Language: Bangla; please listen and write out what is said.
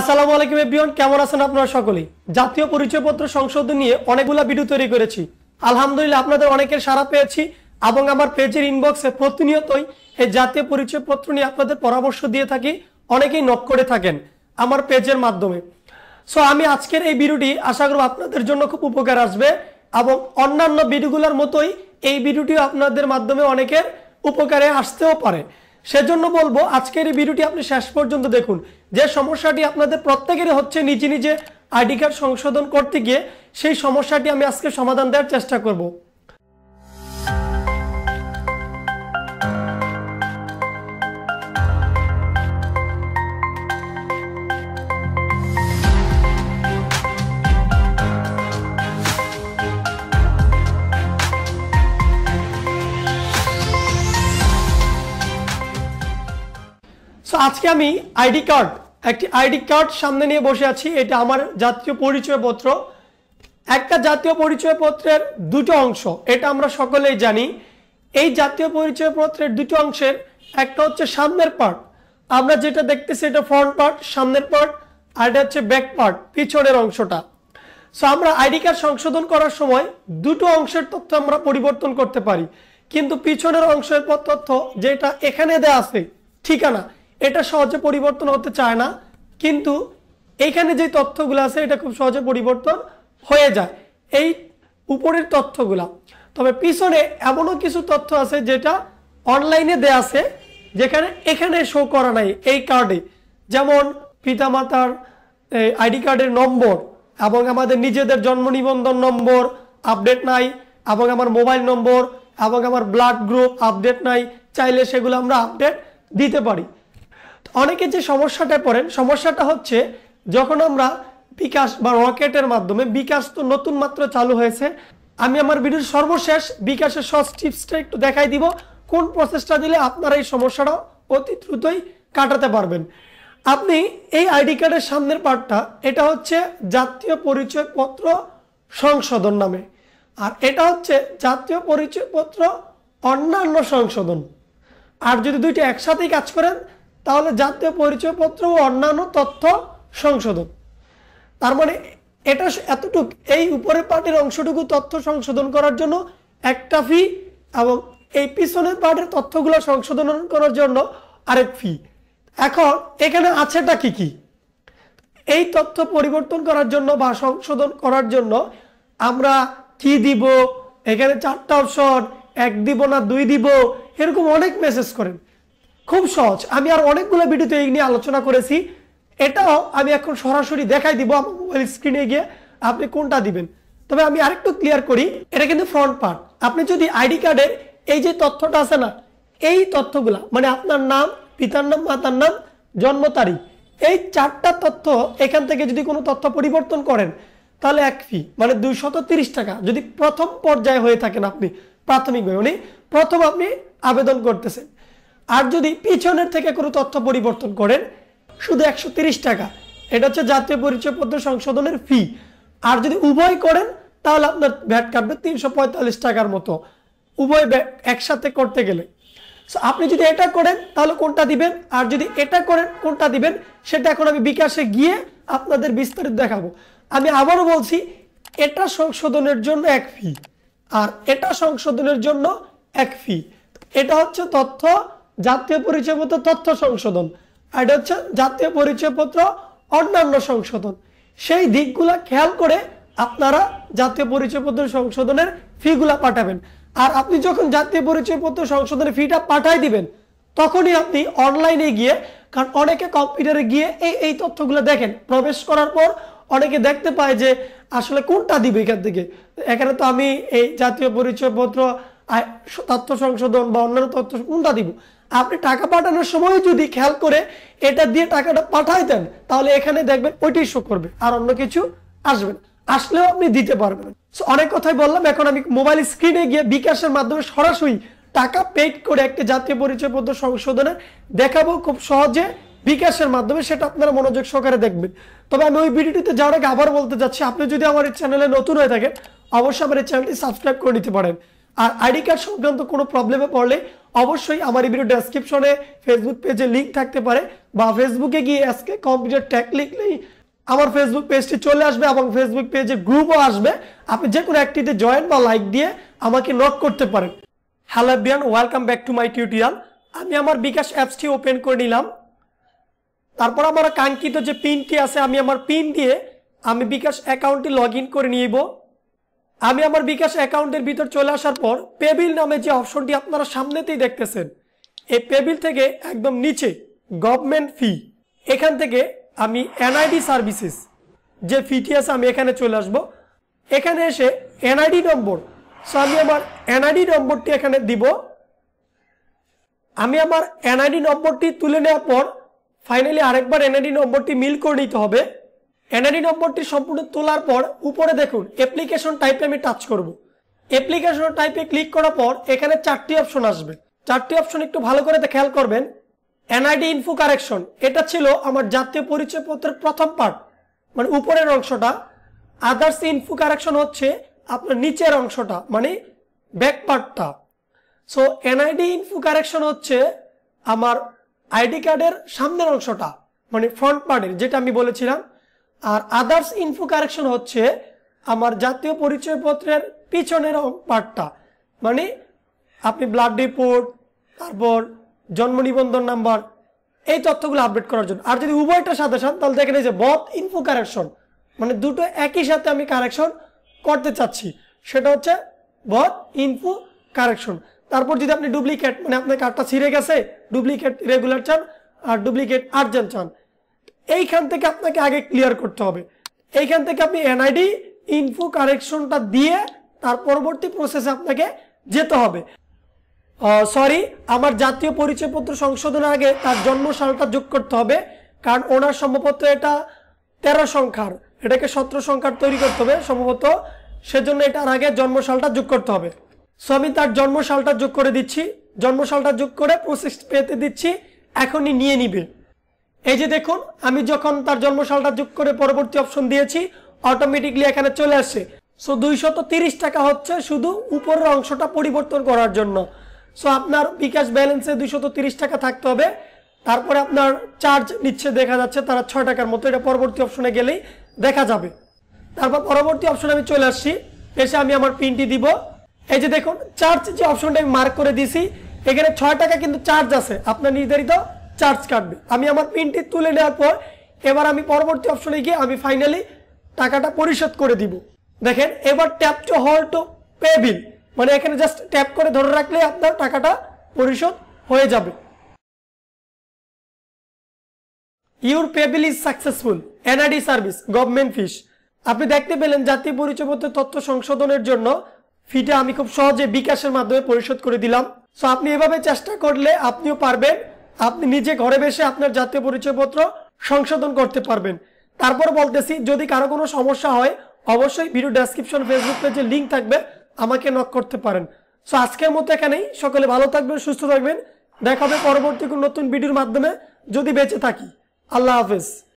আসসালামু আলাইকুম এভরিওয়ান কেমন আছেন আপনারা সকলেই জাতীয় পরিচয়পত্র সংশোধন নিয়ে অনেকগুলো ভিডিও তৈরি করেছি আলহামদুলিল্লাহ আপনাদের অনেকের সারা পেয়েছি এবং আমার পেজের ইনবক্সে প্রতিনিয়তই এই জাতীয় পরিচয়পত্র নিয়ে আপনাদের পরামর্শ দিয়ে থাকি অনেকেই নক করে থাকেন আমার পেজের মাধ্যমে সো আমি আজকের এই ভিডিওটি আশা করব আপনাদের জন্য খুব উপকার আসবে এবং অন্যান্য ভিডিওগুলোর মতোই এই ভিডিওটিও আপনাদের মাধ্যমে অনেকের উপকারে আসতেও পারে সেজন্য বলবো আজকের এই ভিডিওটি আপনি শেষ পর্যন্ত দেখুন যে সমস্যাটি আপনাদের প্রত্যেকেরই হচ্ছে নিজে নিজে আইডি কার্ড সংশোধন করতে গিয়ে সেই সমস্যাটি আমি আজকে সমাধান দেওয়ার চেষ্টা করব আজকে আমি আইডি কার্ড একটি আইডি কার্ড সামনে নিয়ে বসে আছি এটা আমার জাতীয় পরিচয়পত্র একটা জাতীয় পরিচয়পত্রের দুটো অংশ এটা আমরা সকলেই জানি এই জাতীয় পরিচয়পত্রের দুটো অংশের একটা হচ্ছে সামনের পার্ট আমরা যেটা দেখতেছি এটা ফ্রন্ট পার্ট সামনের পার্ট আর এটা হচ্ছে ব্যাক পার্ট পিছনের অংশটা সো আমরা আইডি কার্ড সংশোধন করার সময় দুটো অংশের তথ্য আমরা পরিবর্তন করতে পারি কিন্তু পিছনের অংশের তথ্য যেটা এখানে দেয়া আছে ঠিকানা এটা সহজে পরিবর্তন হতে চায় না কিন্তু এখানে যে তথ্যগুলো আছে এটা খুব সহজে পরিবর্তন হয়ে যায় এই উপরের তথ্যগুলা তবে পিছনে এমনও কিছু তথ্য আছে যেটা অনলাইনে দেয়া আছে যেখানে এখানে শো করা নাই এই কার্ডে যেমন পিতামাতার আইডি কার্ডের নম্বর এবং আমাদের নিজেদের জন্ম নিবন্ধন নম্বর আপডেট নাই এবং আমার মোবাইল নম্বর এবং আমার ব্লাড গ্রুপ আপডেট নাই চাইলে সেগুলো আমরা আপডেট দিতে পারি অনেকে যে সমস্যাটা পড়েন সমস্যাটা হচ্ছে যখন আমরা বিকাশ বা রকেটের মাধ্যমে বিকাশ তো নতুন মাত্র চালু হয়েছে আমি আমার ভিডিওর সর্বশেষ বিকাশের সব টিপসটা একটু দেখাই দিব কোন প্রসেসটা দিলে আপনারা এই সমস্যাটা অতি দ্রুতই কাটাতে পারবেন আপনি এই আইডি কার্ডের সামনের পার্টটা এটা হচ্ছে জাতীয় পরিচয়পত্র সংশোধন নামে আর এটা হচ্ছে জাতীয় পরিচয়পত্র অন্যান্য সংশোধন আর যদি দুইটা একসাথেই কাজ করেন তাহলে জাতীয় পরিচয়পত্র ও অন্যান্য তথ্য সংশোধন তার মানে এটা এতটুক এই উপরের পার্টির অংশটুকু তথ্য সংশোধন করার জন্য একটা ফি এবং এই পিছনের পার্টের তথ্যগুলো সংশোধন করার জন্য আরেক ফি এখন এখানে আছেটা কি কি এই তথ্য পরিবর্তন করার জন্য বা সংশোধন করার জন্য আমরা কি দিব এখানে চারটা অপশন এক দিব না দুই দিব এরকম অনেক মেসেজ করেন খুব সহজ আমি আর অনেকগুলো ভিডিওতে এই নিয়ে আলোচনা করেছি এটাও আমি এখন সরাসরি দেখাই দিব আমার মোবাইল স্ক্রিনে গিয়ে আপনি কোনটা দিবেন তবে আমি আরেকটু ক্লিয়ার করি এটা কিন্তু ফ্রন্ট পার্ট আপনি যদি আইডি কার্ডের এই যে তথ্যটা আছে না এই তথ্যগুলা মানে আপনার নাম পিতার নাম মাতার নাম জন্ম তারিখ এই চারটা তথ্য এখান থেকে যদি কোনো তথ্য পরিবর্তন করেন তাহলে এক ফি মানে দুইশত টাকা যদি প্রথম পর্যায়ে হয়ে থাকেন আপনি প্রাথমিকভাবে মানে প্রথম আপনি আবেদন করতেছেন আর যদি পিছনের থেকে কোনো তথ্য পরিবর্তন করেন শুধু একশো টাকা এটা হচ্ছে জাতীয় পরিচয়পত্র সংশোধনের ফি আর যদি উভয় করেন তাহলে আপনার ভ্যাট কাটবে তিনশো টাকার মতো উভয় একসাথে করতে গেলে সো আপনি যদি এটা করেন তাহলে কোনটা দিবেন আর যদি এটা করেন কোনটা দিবেন সেটা এখন আমি বিকাশে গিয়ে আপনাদের বিস্তারিত দেখাবো আমি আবারও বলছি এটা সংশোধনের জন্য এক ফি আর এটা সংশোধনের জন্য এক ফি এটা হচ্ছে তথ্য জাতীয় পরিচয়পত্র তথ্য সংশোধন আর এটা হচ্ছে জাতীয় পরিচয়পত্র অন্যান্য সংশোধন সেই দিকগুলো খেয়াল করে আপনারা জাতীয় পরিচয়পত্র সংশোধনের ফিগুলা পাঠাবেন আর আপনি যখন জাতীয় পরিচয়পত্র সংশোধনের ফিটা পাঠাই দিবেন তখনই আপনি অনলাইনে গিয়ে কারণ অনেকে কম্পিউটারে গিয়ে এই এই তথ্যগুলো দেখেন প্রবেশ করার পর অনেকে দেখতে পায় যে আসলে কোনটা দিবে এখান থেকে এখানে তো আমি এই জাতীয় পরিচয়পত্র তথ্য সংশোধন বা অন্যান্য তথ্য কোনটা দিব আপনি টাকা পাঠানোর সময় যদি খেয়াল করে এটা দিয়ে টাকাটা পাঠাই দেন তাহলে এখানে দেখবেন ওইটাই শো করবে আর অন্য কিছু আসবে আসলেও আপনি দিতে পারবেন অনেক কথাই বললাম এখন আমি মোবাইল স্ক্রিনে গিয়ে বিকাশের মাধ্যমে সরাসরি টাকা পেড করে একটি জাতীয় পরিচয় পরিচয়পত্র সংশোধনে দেখাবো খুব সহজে বিকাশের মাধ্যমে সেটা আপনারা মনোযোগ সহকারে দেখবেন তবে আমি ওই ভিডিওটিতে যাওয়ার আগে আবার বলতে যাচ্ছি আপনি যদি আমার এই চ্যানেলে নতুন হয়ে থাকেন অবশ্যই আমার এই চ্যানেলটি সাবস্ক্রাইব করে নিতে পারেন আর আইডি কার্ড সংক্রান্ত কোনো প্রবলেমে পড়লে অবশ্যই আমার এই ভিডিও ডেসক্রিপশনে ফেসবুক পেজে লিঙ্ক থাকতে পারে বা ফেসবুকে গিয়ে এসকে কম্পিউটার ট্যাক লিখলেই আমার ফেসবুক পেজটি চলে আসবে এবং ফেসবুক পেজে গ্রুপও আসবে আপনি যে কোনো একটিতে জয়েন বা লাইক দিয়ে আমাকে নক করতে পারেন হ্যালো বিয়ান welcome back to my tutorial আমি আমার বিকাশ অ্যাপসটি ওপেন করে নিলাম তারপর আমার কাঙ্ক্ষিত যে পিনটি আছে আমি আমার পিন দিয়ে আমি বিকাশ অ্যাকাউন্টটি লগ করে নিয়েব আমি আমার বিকাশ অ্যাকাউন্টের ভিতর চলে আসার পর পেবিল নামে যে অপশনটি আপনারা সামনেতেই দেখতেছেন এই পেবিল থেকে একদম নিচে গভর্নমেন্ট ফি এখান থেকে আমি এনআইডি সার্ভিসেস যে ফিটি আছে আমি এখানে চলে আসব এখানে এসে এনআইডি নম্বর সো আমি আমার এনআইডি নম্বরটি এখানে দিব আমি আমার এনআইডি নম্বরটি তুলে নেওয়ার পর ফাইনালি আরেকবার এনআইডি নম্বরটি মিল করে নিতে হবে এনআইডি নম্বরটি সম্পূর্ণ তোলার পর উপরে দেখুন অ্যাপ্লিকেশন টাইপে আমি টাচ করব অ্যাপ্লিকেশন টাইপে ক্লিক করার পর এখানে চারটি অপশন আসবে চারটি অপশন একটু ভালো করে খেয়াল করবেন এনআইডি ইনফো কারেকশন এটা ছিল আমার জাতীয় পরিচয়পত্রের প্রথম পার্ট মানে উপরের অংশটা আদার্স ইনফো কারেকশন হচ্ছে আপনার নিচের অংশটা মানে ব্যাক পার্টটা সো এনআইডি ইনফো কারেকশন হচ্ছে আমার আইডি কার্ডের সামনের অংশটা মানে ফ্রন্ট পার্টের যেটা আমি বলেছিলাম আর আদার্স ইনফো কারেকশন হচ্ছে আমার জাতীয় পরিচয়পত্রের পিছনের পার্টটা মানে আপনি ব্লাড রিপোর্ট তারপর জন্ম নিবন্ধন নাম্বার এই তথ্যগুলো আপডেট করার জন্য আর যদি উভয়টার সাথে সাথে তাহলে দেখেন এই যে বথ ইনফো কারেকশন মানে দুটো একই সাথে আমি কারেকশন করতে চাচ্ছি সেটা হচ্ছে বথ ইনফো কারেকশন তারপর যদি আপনি ডুপ্লিকেট মানে আপনার কার্ডটা ছিঁড়ে গেছে ডুপ্লিকেট রেগুলার চান আর ডুপ্লিকেট আর্জেন্ট চান এইখান থেকে আপনাকে আগে ক্লিয়ার করতে হবে এইখান থেকে আপনি এনআইডি ইনফো কারেকশনটা দিয়ে তার পরবর্তী প্রসেসে আপনাকে যেতে হবে সরি আমার জাতীয় পরিচয়পত্র সংশোধনের আগে তার জন্ম সালটা যোগ করতে হবে কারণ ওনার সম্ভবত এটা তেরো সংখ্যার এটাকে সতেরো সংখ্যার তৈরি করতে হবে সম্ভবত সেজন্য এটার আগে জন্ম সালটা যোগ করতে হবে সো আমি তার জন্ম সালটা যোগ করে দিচ্ছি জন্ম সালটা যোগ করে প্রসেস পেতে দিচ্ছি এখনই নিয়ে নিবে এই যে দেখুন আমি যখন তার জন্মশালটা যোগ করে পরবর্তী অপশন দিয়েছি অটোমেটিকলি এখানে চলে আসছে সো দুইশত টাকা হচ্ছে শুধু উপরের অংশটা পরিবর্তন করার জন্য সো আপনার বিকাশ ব্যালেন্সে দুইশত টাকা থাকতে হবে তারপরে আপনার চার্জ নিচ্ছে দেখা যাচ্ছে তারা ছয় টাকার মতো এটা পরবর্তী অপশনে গেলেই দেখা যাবে তারপর পরবর্তী অপশনে আমি চলে আসছি এসে আমি আমার পিনটি দিব এই যে দেখুন চার্জ যে অপশনটা আমি মার্ক করে দিছি এখানে ছয় টাকা কিন্তু চার্জ আছে আপনার নির্ধারিত চার্জ কাটবে আমি আমার পিনটি তুলে নেওয়ার পর এবার আমি পরবর্তী অপশনে গিয়ে আমি ফাইনালি টাকাটা পরিশোধ করে দিব দেখেন এবার tap to hold to pay bill মানে এখানে জাস্ট ট্যাপ করে ধরে রাখলে আপনার টাকাটা পরিশোধ হয়ে যাবে your pay bill is successful NRD service government fees আপনি দেখতে পেলেন জাতীয় পরিচয়পত্র তথ্য সংশোধনের জন্য ফিটা আমি খুব সহজে বিকাশের মাধ্যমে পরিশোধ করে দিলাম সো আপনি এভাবে চেষ্টা করলে আপনিও পারবেন আপনি নিজে ঘরে বসে আপনার জাতীয় পরিচয়পত্র সংশোধন করতে পারবেন তারপর বলতেছি যদি কারো কোনো সমস্যা হয় অবশ্যই ভিডিও ডেসক্রিপশন ফেসবুক পেজে লিঙ্ক থাকবে আমাকে নক করতে পারেন সো আজকের মতো এখানেই সকলে ভালো থাকবেন সুস্থ থাকবেন দেখা হবে পরবর্তী নতুন ভিডিওর মাধ্যমে যদি বেঁচে থাকি আল্লাহ হাফেজ